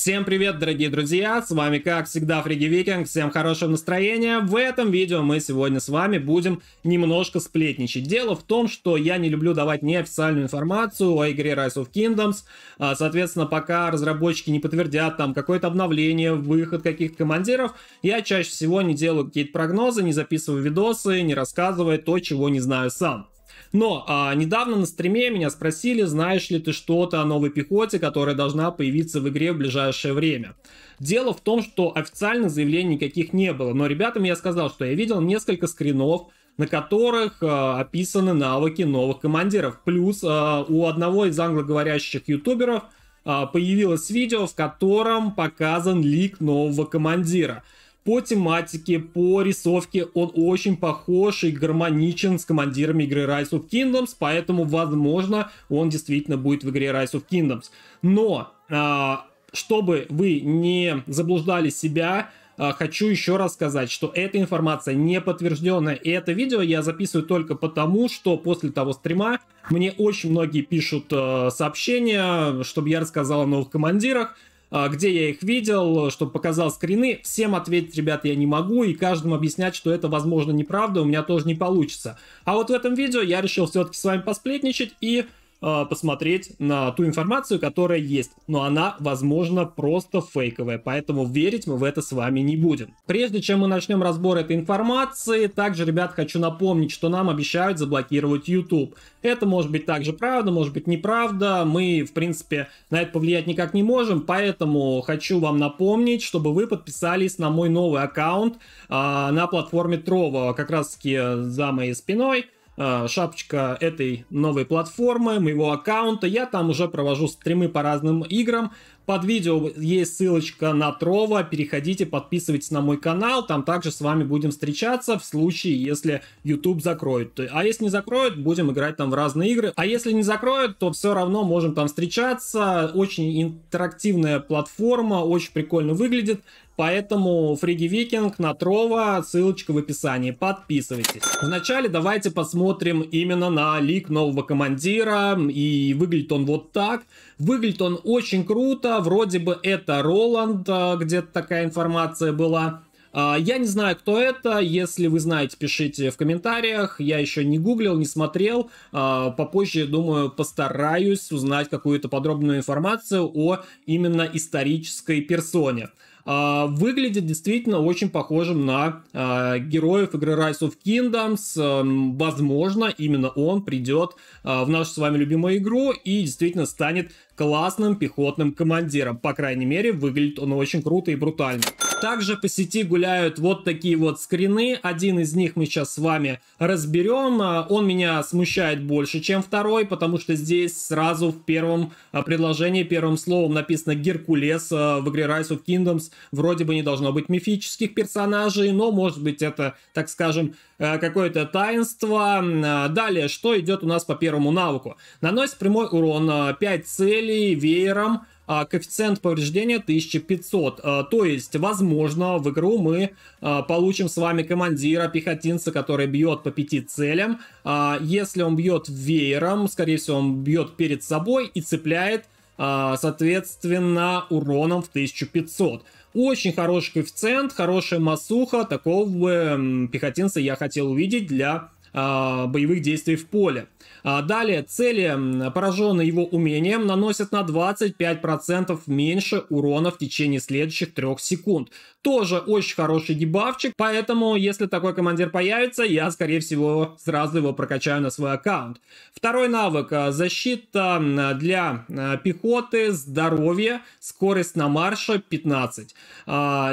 Всем привет, дорогие друзья, с вами как всегда Фриги Викинг, всем хорошего настроения. В этом видео мы сегодня с вами будем немножко сплетничать. Дело в том, что я не люблю давать неофициальную информацию о игре Rise of Kingdoms. А, соответственно, пока разработчики не подтвердят там какое-то обновление, выход каких-то командиров, я чаще всего не делаю какие-то прогнозы, не записываю видосы, не рассказываю то, чего не знаю сам. Но а, недавно на стриме меня спросили, знаешь ли ты что-то о новой пехоте, которая должна появиться в игре в ближайшее время. Дело в том, что официальных заявлений никаких не было, но ребятам я сказал, что я видел несколько скринов, на которых э, описаны навыки новых командиров. Плюс э, у одного из англоговорящих ютуберов э, появилось видео, в котором показан лик нового командира – по тематике, по рисовке он очень похож и гармоничен с командирами игры Rise of Kingdoms, поэтому, возможно, он действительно будет в игре Rise of Kingdoms. Но, а, чтобы вы не заблуждали себя, а, Хочу еще раз сказать, что эта информация не подтвержденная, и это видео я записываю только потому, что после того стрима мне очень многие пишут э, сообщения, чтобы я рассказал о новых командирах. А, где я их видел, чтобы показал скрины. Всем ответить, ребят, я не могу, и каждому объяснять, что это, возможно, неправда, у меня тоже не получится. А вот в этом видео я решил все-таки с вами посплетничать и а, посмотреть на ту информацию, которая есть. Но она, возможно, просто фейковая, поэтому верить мы в это с вами не будем. Прежде чем мы начнем разбор этой информации, также, ребят, хочу напомнить, что нам обещают заблокировать YouTube. Это может быть также правда, может быть неправда. Мы, в принципе, на это повлиять никак не можем, поэтому хочу вам напомнить, чтобы вы подписались на мой новый аккаунт э, на платформе Trova, как раз таки за моей спиной. Э, шапочка этой новой платформы, моего аккаунта. Я там уже провожу стримы по разным играм, под видео есть ссылочка на Трова. Переходите, подписывайтесь на мой канал. Там также с вами будем встречаться в случае, если YouTube закроет. А если не закроет, будем играть там в разные игры. А если не закроет, то все равно можем там встречаться. Очень интерактивная платформа, очень прикольно выглядит. Поэтому Фриги Викинг, Натрова, ссылочка в описании. Подписывайтесь. Вначале давайте посмотрим именно на лик нового командира. И выглядит он вот так. Выглядит он очень круто, вроде бы это Роланд, а, где-то такая информация была. А, я не знаю, кто это. Если вы знаете, пишите в комментариях. Я еще не гуглил, не смотрел. А, попозже, думаю, постараюсь узнать какую-то подробную информацию о именно исторической персоне. А, выглядит действительно очень похожим на а, героев игры Rise of Kingdoms. Эм, возможно, именно он придет а, в нашу с вами любимую игру и действительно станет классным пехотным командиром. По крайней мере, выглядит он очень круто и брутально. Также по сети гуляют вот такие вот скрины. Один из них мы сейчас с вами разберем. А, он меня смущает больше, чем второй, потому что здесь сразу в первом а, предложении, первым словом написано «Геркулес» а, в игре Rise of Kingdoms. Вроде бы не должно быть мифических персонажей, но может быть это, так скажем, э, какое-то таинство. Далее, что идет у нас по первому навыку? Наносит прямой урон 5 целей веером а, коэффициент повреждения 1500. А, то есть, возможно, в игру мы а, получим с вами командира, пехотинца, который бьет по пяти целям. А, если он бьет веером, скорее всего, он бьет перед собой и цепляет, а, соответственно, уроном в 1500. Очень хороший коэффициент, хорошая массуха. Такого пехотинца я хотел увидеть для а, боевых действий в поле. А, далее, цели, пораженные его умением, наносят на 25% меньше урона в течение следующих 3 секунд. Тоже очень хороший дебавчик, поэтому, если такой командир появится, я, скорее всего, сразу его прокачаю на свой аккаунт. Второй навык а, – защита для а, пехоты, здоровье, скорость на марше 15.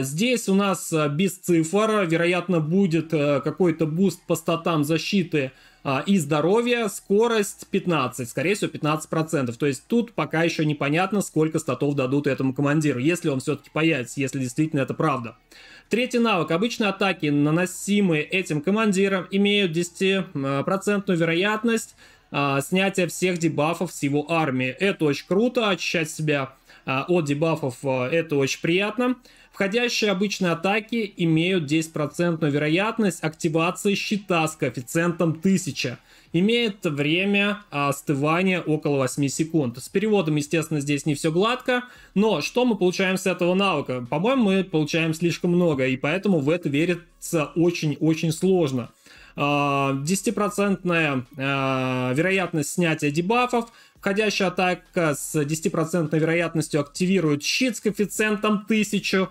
Здесь у нас без цифр, вероятно, будет какой-то буст по статам защиты – а, и здоровье, скорость 15, скорее всего 15%. То есть тут пока еще непонятно, сколько статов дадут этому командиру, если он все-таки появится, если действительно это правда. Третий навык. обычные атаки, наносимые этим командиром, имеют 10% вероятность а, снятия всех дебафов с его армии. Это очень круто, очищать себя а, от дебафов а, это очень приятно. Входящие обычные атаки имеют 10% вероятность активации щита с коэффициентом 1000. Имеет время а, остывания около 8 секунд. С переводом, естественно, здесь не все гладко, но что мы получаем с этого навыка? По-моему, мы получаем слишком много, и поэтому в это верится очень-очень сложно. 10% э, э, вероятность снятия дебафов, входящая атака с 10% вероятностью активирует щит с коэффициентом 1000,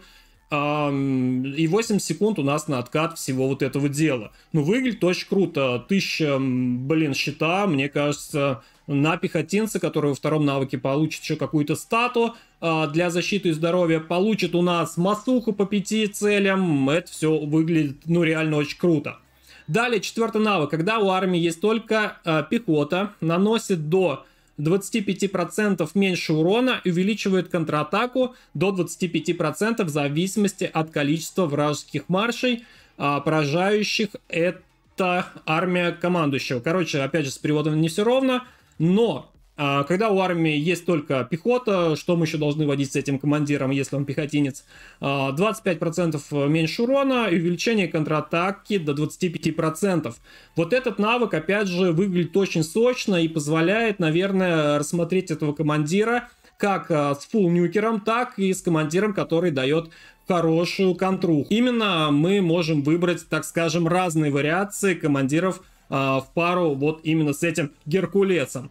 и 8 секунд у нас на откат всего вот этого дела. Ну, выглядит очень круто. 1000, блин, щита, мне кажется, на пехотинца, который во втором навыке получит еще какую-то стату а, для защиты и здоровья, получит у нас масуху по пяти целям. Это все выглядит, ну, реально очень круто. Далее, четвертый навык. Когда у армии есть только э, пехота, наносит до 25% меньше урона увеличивает контратаку до 25% в зависимости от количества вражеских маршей, э, поражающих это армия командующего. Короче, опять же, с переводом не все ровно, но а, когда у армии есть только пехота, что мы еще должны водить с этим командиром, если он пехотинец? 25% а, э, меньше урона и увеличение контратаки до 25%. Вот этот навык, опять же, выглядит очень сочно и позволяет, наверное, рассмотреть этого командира как э, с фул нюкером так и с командиром, который дает хорошую контру. Именно мы можем выбрать, так скажем, разные вариации командиров а, в пару вот именно с этим Геркулесом.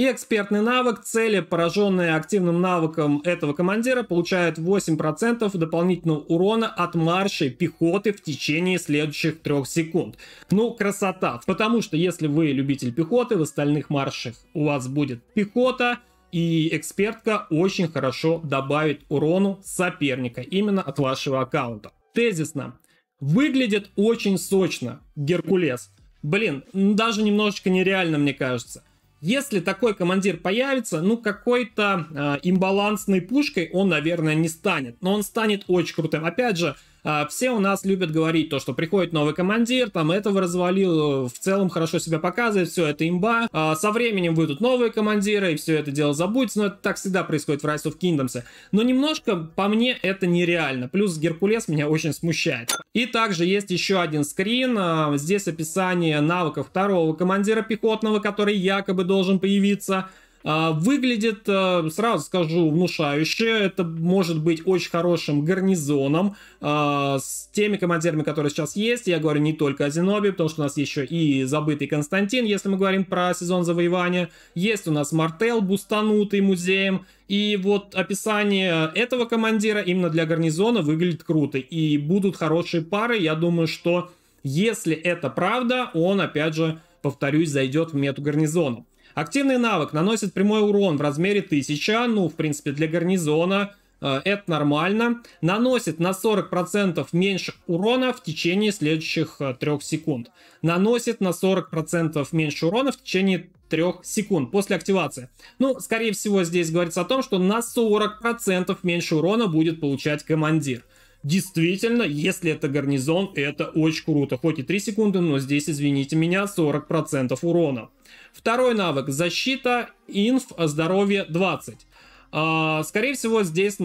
И экспертный навык. Цели, пораженные активным навыком этого командира, получают 8% дополнительного урона от маршей пехоты в течение следующих 3 секунд. Ну, красота. Потому что если вы любитель пехоты, в остальных маршах у вас будет пехота, и экспертка очень хорошо добавит урону соперника именно от вашего аккаунта. Тезисно. Выглядит очень сочно Геркулес. Блин, даже немножечко нереально, мне кажется. Если такой командир появится, ну какой-то э, имбалансной пушкой он, наверное, не станет. Но он станет очень крутым. Опять же, а, все у нас любят говорить то, что приходит новый командир, там этого развалил, в целом хорошо себя показывает, все это имба. А, со временем выйдут новые командиры, и все это дело забудется, но это так всегда происходит в Rise of Kingdoms. Но немножко, по мне, это нереально. Плюс Геркулес меня очень смущает. И также есть еще один скрин. А, здесь описание навыков второго командира пехотного, который якобы должен появиться. А, выглядит, э, сразу скажу, внушающе. Это может быть очень хорошим гарнизоном э, с теми командирами, которые сейчас есть. Я говорю не только о Зеноби, потому что у нас еще и забытый Константин, если мы говорим про сезон завоевания. Есть у нас Мартел, бустанутый музеем. И вот описание этого командира именно для гарнизона выглядит круто. И будут хорошие пары. Я думаю, что если это правда, он, опять же, повторюсь, зайдет в мету гарнизона. Активный навык наносит прямой урон в размере 1000, ну, в принципе, для гарнизона э, это нормально. Наносит на 40% меньше урона в течение следующих э, 3 секунд. Наносит на 40% меньше урона в течение 3 секунд после активации. Ну, скорее всего, здесь говорится о том, что на 40% меньше урона будет получать командир. Действительно, если это гарнизон, это очень круто. Хоть и 3 секунды, но здесь, извините меня, 40% урона. Второй навык – защита, инф, а здоровье 20. А, скорее всего, здесь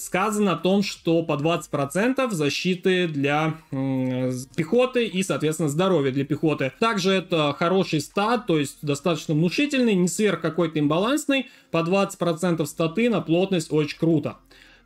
сказано о том, что по 20% защиты для пехоты и, соответственно, здоровья для пехоты. Также это хороший стат, то есть достаточно внушительный, не сверх какой-то имбалансный. По 20% статы на плотность очень круто.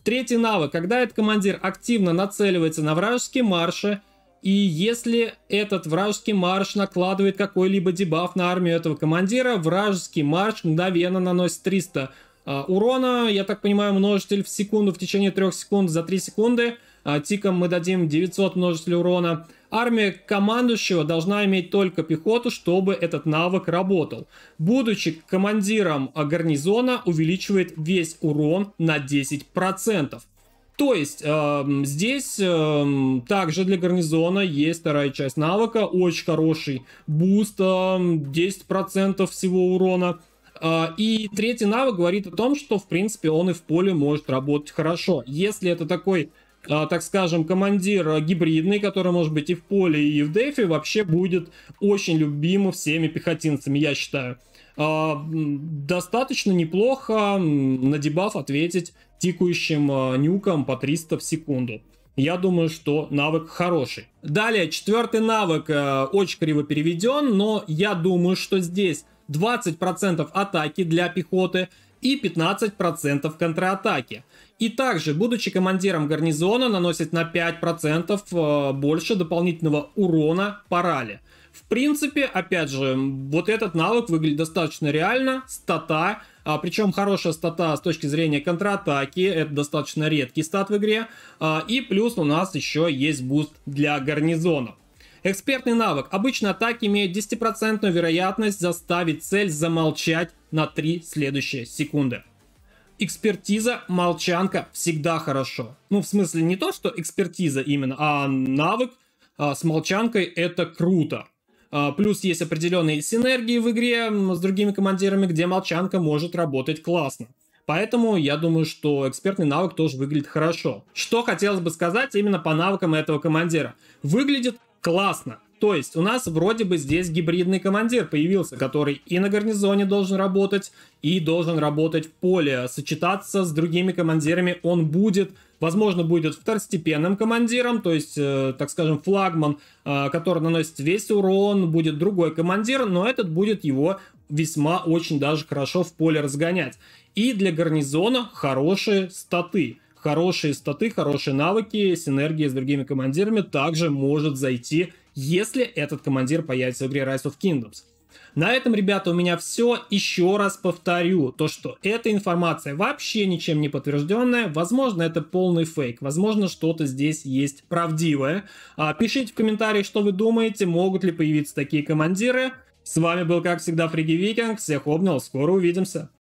Третий навык. Когда этот командир активно нацеливается на вражеские марши, и если этот вражеский марш накладывает какой-либо дебаф на армию этого командира, вражеский марш мгновенно наносит 300 а, урона. Я так понимаю, множитель в секунду в течение 3 секунд за 3 секунды. А, тиком мы дадим 900 множителей урона. Армия командующего должна иметь только пехоту, чтобы этот навык работал. Будучи командиром гарнизона, увеличивает весь урон на 10%. То есть э, здесь э, также для гарнизона есть вторая часть навыка, очень хороший буст, э, эм, 10% всего урона. Э, и третий навык говорит о том, что в принципе он и в поле может работать хорошо. Если это такой э, так скажем, командир гибридный, который может быть и в поле, и в дефе, вообще будет очень любим всеми пехотинцами, я считаю. Э, достаточно неплохо на дебаф ответить тикающим а, нюком по 300 в секунду. Я думаю, что навык хороший. Далее, четвертый навык э, очень криво переведен, но я думаю, что здесь 20% атаки для пехоты и 15% контратаки. И также, будучи командиром гарнизона, наносит на 5% э, больше дополнительного урона по рале. В принципе, опять же, вот этот навык выглядит достаточно реально. Стата, а, причем хорошая стата с точки зрения контратаки, это достаточно редкий стат в игре. А, и плюс у нас еще есть буст для гарнизонов. Экспертный навык. Обычно атаки имеют 10% вероятность заставить цель замолчать на 3 следующие секунды. Экспертиза, молчанка всегда хорошо. Ну, в смысле, не то, что экспертиза именно, а навык а, с молчанкой это круто. А, плюс есть определенные синергии в игре с другими командирами, где молчанка может работать классно. Поэтому я думаю, что экспертный навык тоже выглядит хорошо. Что хотелось бы сказать именно по навыкам этого командира. Выглядит классно. То есть у нас вроде бы здесь гибридный командир появился, который и на гарнизоне должен работать, и должен работать в поле. Сочетаться с другими командирами он будет, возможно, будет второстепенным командиром, то есть, э, так скажем, флагман, э, который наносит весь урон, будет другой командир, но этот будет его весьма очень даже хорошо в поле разгонять. И для гарнизона хорошие статы хорошие статы, хорошие навыки, синергия с другими командирами также может зайти если этот командир появится в игре Rise of Kingdoms. На этом, ребята, у меня все. Еще раз повторю, то, что эта информация вообще ничем не подтвержденная. Возможно, это полный фейк. Возможно, что-то здесь есть правдивое. А, пишите в комментариях, что вы думаете, могут ли появиться такие командиры. С вами был, как всегда, Фриги Викинг. Всех обнял. Скоро увидимся.